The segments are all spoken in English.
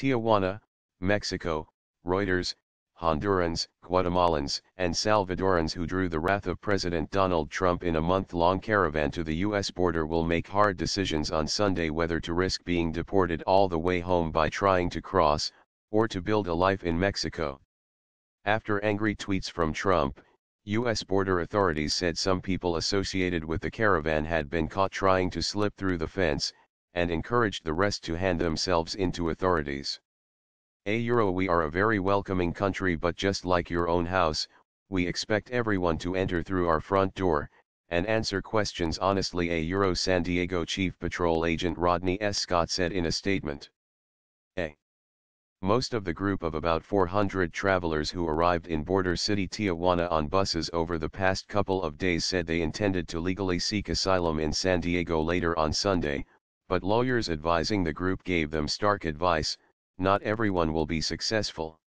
Tijuana, Mexico, Reuters, Hondurans, Guatemalans, and Salvadorans who drew the wrath of President Donald Trump in a month-long caravan to the U.S. border will make hard decisions on Sunday whether to risk being deported all the way home by trying to cross, or to build a life in Mexico. After angry tweets from Trump, U.S. border authorities said some people associated with the caravan had been caught trying to slip through the fence, and encouraged the rest to hand themselves into authorities. A Euro we are a very welcoming country but just like your own house, we expect everyone to enter through our front door, and answer questions honestly a Euro San Diego Chief Patrol Agent Rodney S. Scott said in a statement. A. Most of the group of about 400 travelers who arrived in border city Tijuana on buses over the past couple of days said they intended to legally seek asylum in San Diego later on Sunday, but lawyers advising the group gave them stark advice, not everyone will be successful.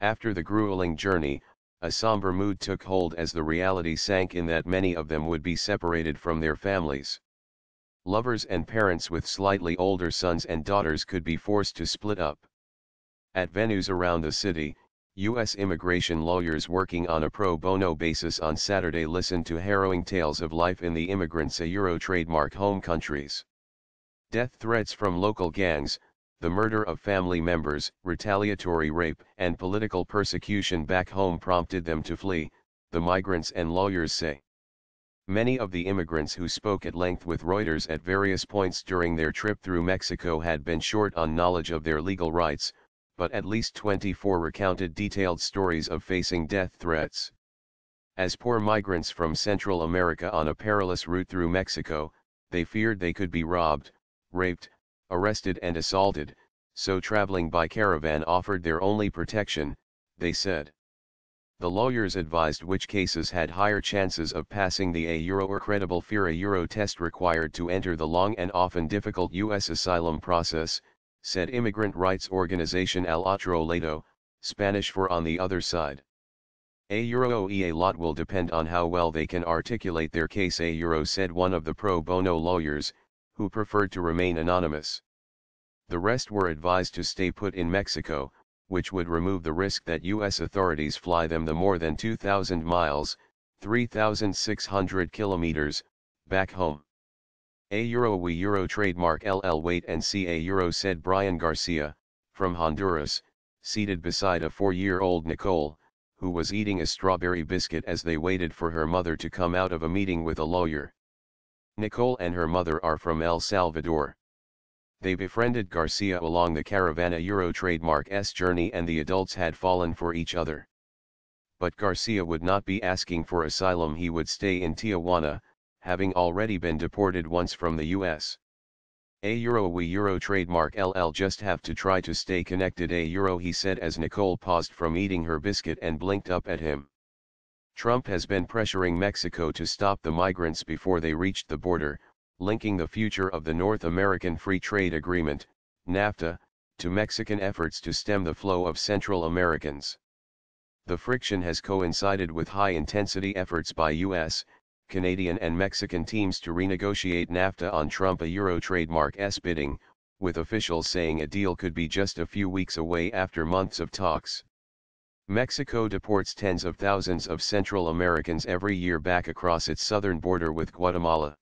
After the grueling journey, a somber mood took hold as the reality sank in that many of them would be separated from their families. Lovers and parents with slightly older sons and daughters could be forced to split up. At venues around the city, U.S. immigration lawyers working on a pro bono basis on Saturday listened to harrowing tales of life in the immigrants' Euro trademark home countries death threats from local gangs, the murder of family members, retaliatory rape, and political persecution back home prompted them to flee, the migrants and lawyers say. Many of the immigrants who spoke at length with Reuters at various points during their trip through Mexico had been short on knowledge of their legal rights, but at least 24 recounted detailed stories of facing death threats. As poor migrants from Central America on a perilous route through Mexico, they feared they could be robbed, raped, arrested and assaulted, so traveling by caravan offered their only protection, they said. The lawyers advised which cases had higher chances of passing the A Euro or credible fear A Euro test required to enter the long and often difficult U.S. asylum process, said immigrant rights organization Al Otro Lado, Spanish for on the other side. A Euro OEA lot will depend on how well they can articulate their case A Euro said one of the pro bono lawyers, who preferred to remain anonymous. The rest were advised to stay put in Mexico, which would remove the risk that U.S. authorities fly them the more than 2,000 miles, 3,600 kilometers, back home. A Euro we Euro trademark LL wait and see a Euro said Brian Garcia, from Honduras, seated beside a four-year-old Nicole, who was eating a strawberry biscuit as they waited for her mother to come out of a meeting with a lawyer. Nicole and her mother are from El Salvador. They befriended Garcia along the Caravana Euro trademark S journey and the adults had fallen for each other. But Garcia would not be asking for asylum he would stay in Tijuana, having already been deported once from the US. A Euro we Euro trademark LL just have to try to stay connected A Euro he said as Nicole paused from eating her biscuit and blinked up at him. Trump has been pressuring Mexico to stop the migrants before they reached the border, linking the future of the North American Free Trade Agreement, NAFTA, to Mexican efforts to stem the flow of Central Americans. The friction has coincided with high-intensity efforts by U.S., Canadian and Mexican teams to renegotiate NAFTA on Trump a Euro trademark S bidding, with officials saying a deal could be just a few weeks away after months of talks. Mexico deports tens of thousands of Central Americans every year back across its southern border with Guatemala.